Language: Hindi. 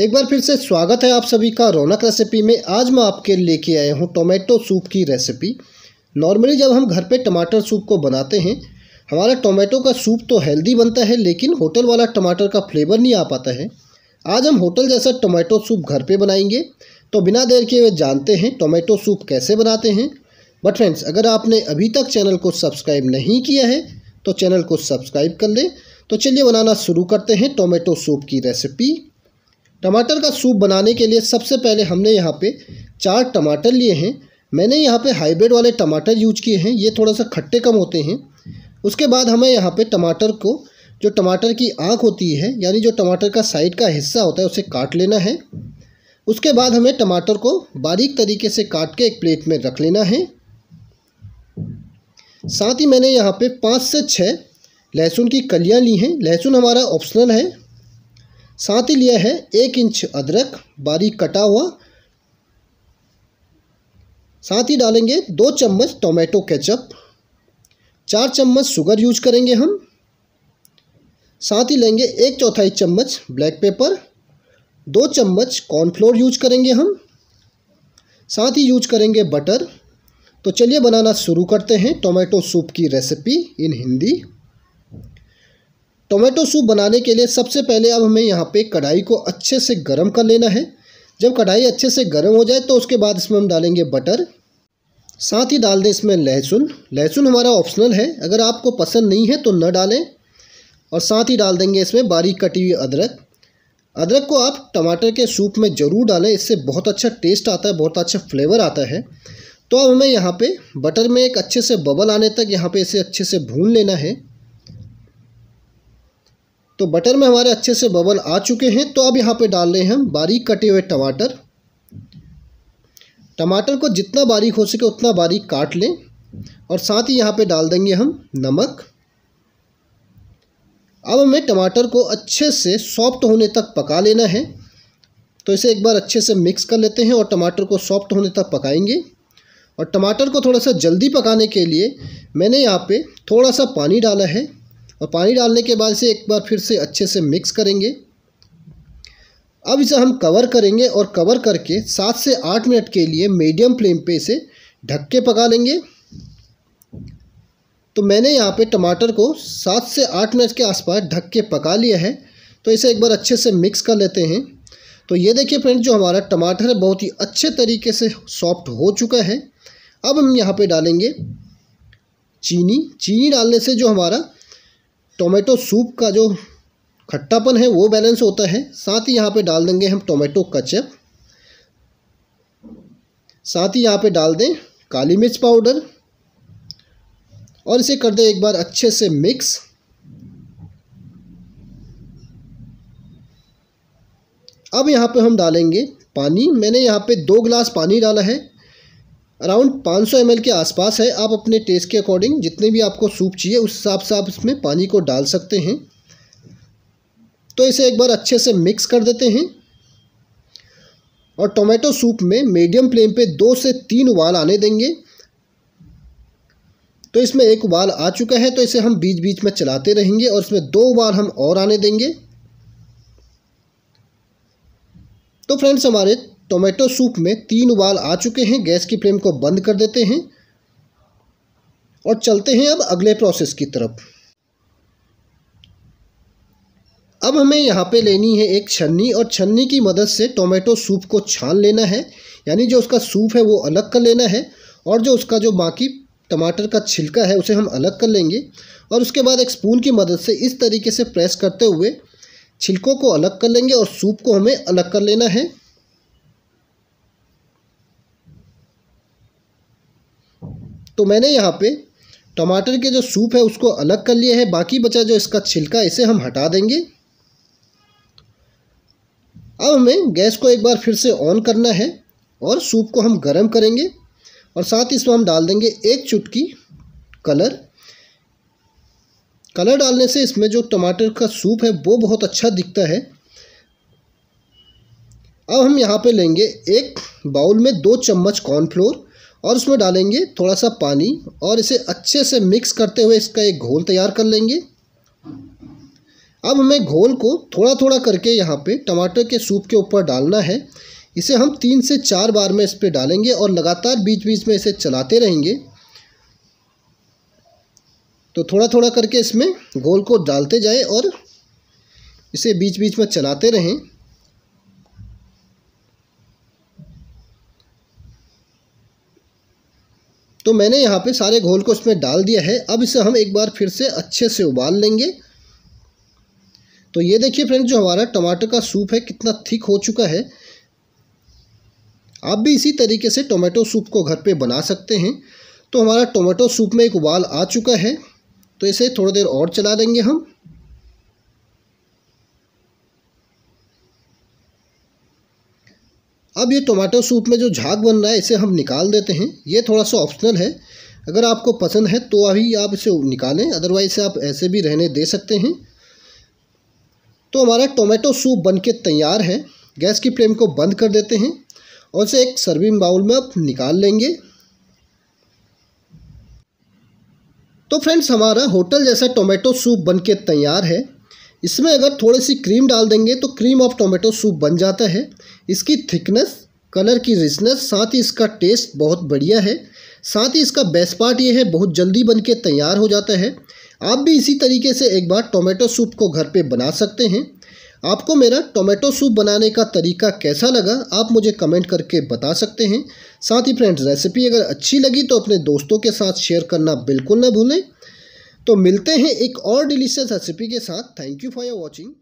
एक बार फिर से स्वागत है आप सभी का रौनक रेसिपी में आज मैं आपके लेके आया हूँ टोमेटो सूप की रेसिपी नॉर्मली जब हम घर पे टमाटर सूप को बनाते हैं हमारा टोमेटो का सूप तो हेल्दी बनता है लेकिन होटल वाला टमाटर का फ्लेवर नहीं आ पाता है आज हम होटल जैसा टोमेटो सूप घर पर बनाएंगे तो बिना देर के वे जानते हैं टोमेटो सूप कैसे बनाते हैं बट फ्रेंड्स अगर आपने अभी तक चैनल को सब्सक्राइब नहीं किया है तो चैनल को सब्सक्राइब कर लें तो चलिए बनाना शुरू करते हैं टोमेटो सूप की रेसिपी टमाटर का सूप बनाने के लिए सबसे पहले हमने यहाँ पे चार टमाटर लिए हैं मैंने यहाँ पे हाइब्रिड वाले टमाटर यूज किए हैं ये थोड़ा सा खट्टे कम होते हैं उसके बाद हमें यहाँ पे टमाटर को जो टमाटर की आँख होती है यानी जो टमाटर का साइड का हिस्सा होता है उसे काट लेना है उसके बाद हमें टमाटर को बारीक तरीके से काट के एक प्लेट में रख लेना है साथ ही मैंने यहाँ पे पाँच से छः लहसुन की कलियाँ ली हैं लहसुन हमारा ऑप्शनल है साथ ही लिया है एक इंच अदरक बारीक कटा हुआ साथ ही डालेंगे दो चम्मच टोमेटो केचप चार चम्मच शुगर यूज करेंगे हम साथ ही लेंगे एक चौथाई चम्मच ब्लैक पेपर दो चम्मच कॉर्नफ्लोर यूज करेंगे हम साथ ही यूज करेंगे बटर तो चलिए बनाना शुरू करते हैं टोमेटो सूप की recipe in Hindi tomato soup बनाने के लिए सबसे पहले अब हमें यहाँ पे कढ़ाई को अच्छे से गर्म कर लेना है जब कढ़ाई अच्छे से गर्म हो जाए तो उसके बाद इसमें हम डालेंगे बटर साथ ही डाल दें इसमें लहसुन लहसुन हमारा ऑप्शनल है अगर आपको पसंद नहीं है तो न डालें और साथ ही डाल देंगे इसमें बारीक कटी हुई अदरक अदरक को आप टमाटर के सूप में ज़रूर डालें इससे बहुत अच्छा टेस्ट आता है बहुत अच्छा फ्लेवर आता है तो अब हमें यहाँ पे बटर में एक अच्छे से बबल आने तक यहाँ पे इसे अच्छे से भून लेना है तो बटर में हमारे अच्छे से बबल आ चुके हैं तो अब यहाँ पे डाल रहे हैं हम बारीक कटे हुए टमाटर टमाटर को जितना बारीक हो सके उतना बारीक काट लें और साथ ही यहाँ पे डाल देंगे हम नमक अब हमें टमाटर को अच्छे से सॉफ्ट होने तक पका लेना है तो इसे एक बार अच्छे से मिक्स कर लेते हैं और टमाटर को सॉफ्ट होने तक पकाएंगे और टमाटर को थोड़ा सा जल्दी पकाने के लिए मैंने यहाँ पे थोड़ा सा पानी डाला है और पानी डालने के बाद इसे एक बार फिर से अच्छे से मिक्स करेंगे अब इसे हम कवर करेंगे और कवर करके सात से आठ मिनट के लिए मीडियम फ्लेम पे इसे ढक के पका लेंगे तो मैंने यहाँ पे टमाटर को सात से आठ मिनट के आसपास ढक के पका लिया है तो इसे एक बार अच्छे से मिक्स कर लेते हैं तो ये देखिए फ्रेंड जो हमारा टमाटर है बहुत ही अच्छे तरीके से सॉफ्ट हो चुका है अब हम यहाँ पर डालेंगे चीनी चीनी डालने से जो हमारा टोमेटो सूप का जो खट्टापन है वो बैलेंस होता है साथ ही यहाँ पे डाल देंगे हम टोमेटो कचअप साथ ही यहाँ पे डाल दें काली मिर्च पाउडर और इसे कर दें एक बार अच्छे से मिक्स अब यहाँ पे हम डालेंगे पानी मैंने यहाँ पे दो ग्लास पानी डाला है अराउंड 500 सौ के आसपास है आप अपने टेस्ट के अकॉर्डिंग जितने भी आपको सूप चाहिए उस हिसाब से आप इसमें पानी को डाल सकते हैं तो इसे एक बार अच्छे से मिक्स कर देते हैं और टोमेटो सूप में मीडियम फ्लेम पे दो से तीन उबाल आने देंगे तो इसमें एक उबाल आ चुका है तो इसे हम बीच बीच में चलाते रहेंगे और इसमें दो उबाल हम और आने देंगे तो फ्रेंड्स हमारे टोमेटो सूप में तीन उबाल आ चुके हैं गैस की फ्लेम को बंद कर देते हैं और चलते हैं अब अगले प्रोसेस की तरफ अब हमें यहाँ पे लेनी है एक छन्नी और छन्नी की मदद से टोमेटो सूप को छान लेना है यानी जो उसका सूप है वो अलग कर लेना है और जो उसका जो बाकी टमाटर का छिलका है उसे हम अलग कर लेंगे और उसके बाद एक स्पून की मदद से इस तरीके से प्रेस करते हुए छिलकों को अलग कर लेंगे और सूप को हमें अलग कर लेना है तो मैंने यहाँ पे टमाटर के जो सूप है उसको अलग कर लिया है बाकी बचा जो इसका छिलका इसे हम हटा देंगे अब हमें गैस को एक बार फिर से ऑन करना है और सूप को हम गर्म करेंगे और साथ ही इसमें हम डाल देंगे एक चुटकी कलर कलर डालने से इसमें जो टमाटर का सूप है वो बहुत अच्छा दिखता है अब हम यहाँ पे लेंगे एक बाउल में दो चम्मच कॉर्नफ्लोर और उसमें डालेंगे थोड़ा सा पानी और इसे अच्छे से मिक्स करते हुए इसका एक घोल तैयार कर लेंगे अब हमें घोल को थोड़ा थोड़ा करके यहाँ पे टमाटर के सूप के ऊपर डालना है इसे हम तीन से चार बार में इस पर डालेंगे और लगातार बीच बीच में इसे चलाते रहेंगे तो थोड़ा थोड़ा करके इसमें घोल को डालते जाए और इसे बीच बीच में चलाते रहें तो मैंने यहाँ पे सारे घोल को इसमें डाल दिया है अब इसे हम एक बार फिर से अच्छे से उबाल लेंगे तो ये देखिए फ्रेंड्स जो हमारा टमाटर का सूप है कितना थिक हो चुका है आप भी इसी तरीके से टोमेटो सूप को घर पर बना सकते हैं तो हमारा टोमेटो सूप में एक उबाल आ चुका है तो इसे थोड़ी देर और चला देंगे हम अब ये टोमेटो सूप में जो झाग बन रहा है इसे हम निकाल देते हैं ये थोड़ा सा ऑप्शनल है अगर आपको पसंद है तो अभी आप इसे निकालें अदरवाइज इसे आप ऐसे भी रहने दे सकते हैं तो हमारा टोमेटो सूप बन के तैयार है गैस की फ्लेम को बंद कर देते हैं और इसे एक सर्विंग बाउल में आप निकाल लेंगे तो फ्रेंड्स हमारा होटल जैसा टोमेटो सूप बन के तैयार है इसमें अगर थोड़ी सी क्रीम डाल देंगे तो क्रीम ऑफ टोमेटो सूप बन जाता है इसकी थिकनेस कलर की रिचनेस साथ ही इसका टेस्ट बहुत बढ़िया है साथ ही इसका बेस्ट पार्ट ये है बहुत जल्दी बन के तैयार हो जाता है आप भी इसी तरीके से एक बार टोमेटो सूप को घर पे बना सकते हैं आपको मेरा टोमेटो सूप बनाने का तरीका कैसा लगा आप मुझे कमेंट करके बता सकते हैं साथ ही फ्रेंड्स रेसिपी अगर अच्छी लगी तो अपने दोस्तों के साथ शेयर करना बिल्कुल ना भूलें तो मिलते हैं एक और डिलीशियस रेसिपी के साथ thank you for your watching